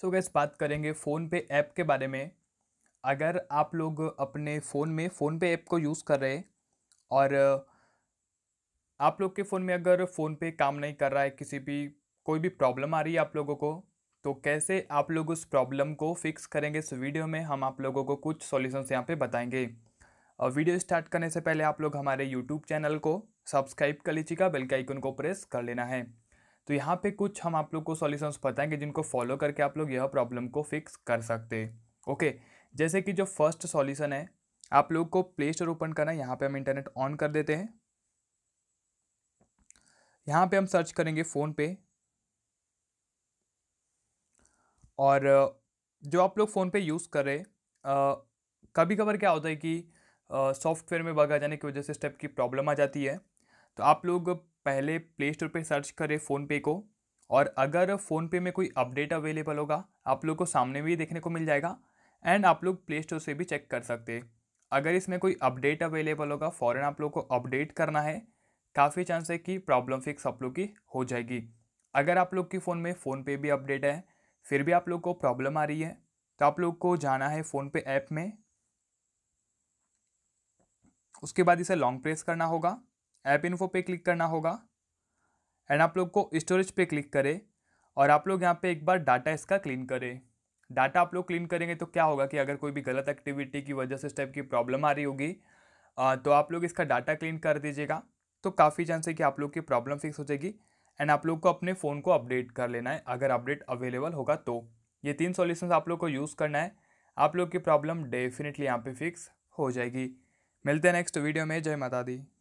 सो gas बात करेंगे phone पे ऐप के बारे में अगर आप लोग अपने फ़ोन में फ़ोन पे ऐप को यूज़ कर रहे और आप लोग के फ़ोन में अगर फ़ोन पे काम नहीं कर रहा है किसी भी कोई भी प्रॉब्लम आ रही है आप लोगों को तो कैसे आप लोग उस प्रॉब्लम को फिक्स करेंगे इस वीडियो में हम आप लोगों को कुछ सॉल्यूशंस यहाँ पे बताएंगे और वीडियो स्टार्ट करने से पहले आप लोग हमारे यूट्यूब चैनल को सब्सक्राइब कर लीजिएगा बेल के आइकन को प्रेस कर लेना है तो यहाँ पे कुछ हम आप लोग को सॉल्यूशंस बताएंगे जिनको फॉलो करके आप लोग यह प्रॉब्लम को फिक्स कर सकते ओके जैसे कि जो फर्स्ट सॉल्यूशन है आप लोग को प्ले स्टोर ओपन करना है यहाँ पे हम इंटरनेट ऑन कर देते हैं यहाँ पे हम सर्च करेंगे फ़ोन पे और जो आप लोग फ़ोन पे यूज़ कर रहे कभी कभार क्या होता है कि सॉफ्टवेयर में बग आ जाने की वजह से स्टेप की प्रॉब्लम आ जाती है तो आप लोग पहले प्ले स्टोर पर सर्च करें फ़ोनपे को और अगर फ़ोनपे में कोई अपडेट अवेलेबल होगा आप लोग को सामने भी देखने को मिल जाएगा एंड आप लोग प्ले स्टोर से भी चेक कर सकते अगर इसमें कोई अपडेट अवेलेबल होगा फ़ौरन आप लोग को अपडेट करना है काफ़ी चांस है कि प्रॉब्लम फिक्स आप लोग की हो जाएगी अगर आप लोग के फ़ोन में फ़ोन पे भी अपडेट है फिर भी आप लोग को प्रॉब्लम आ रही है तो आप लोग को जाना है फ़ोन पे ऐप में उसके बाद इसे लॉन्ग प्रेस करना होगा ऐप इन्फो पे क्लिक करना होगा एंड आप लोग को स्टोरेज पे क्लिक करें और आप लोग यहाँ पे एक बार डाटा इसका क्लीन करें डाटा आप लोग क्लीन करेंगे तो क्या होगा कि अगर कोई भी गलत एक्टिविटी की वजह से इस टाइप की प्रॉब्लम आ रही होगी तो आप लोग इसका डाटा क्लीन कर दीजिएगा तो काफ़ी चांस है कि आप लोग की प्रॉब्लम फिक्स हो जाएगी एंड आप लोग को अपने फ़ोन को अपडेट कर लेना है अगर अपडेट अवेलेबल होगा तो ये तीन सॉल्यूशंस आप लोग को यूज़ करना है आप लोग की प्रॉब्लम डेफिनेटली यहाँ पे फिक्स हो जाएगी मिलते हैं नेक्स्ट वीडियो में जय माता दी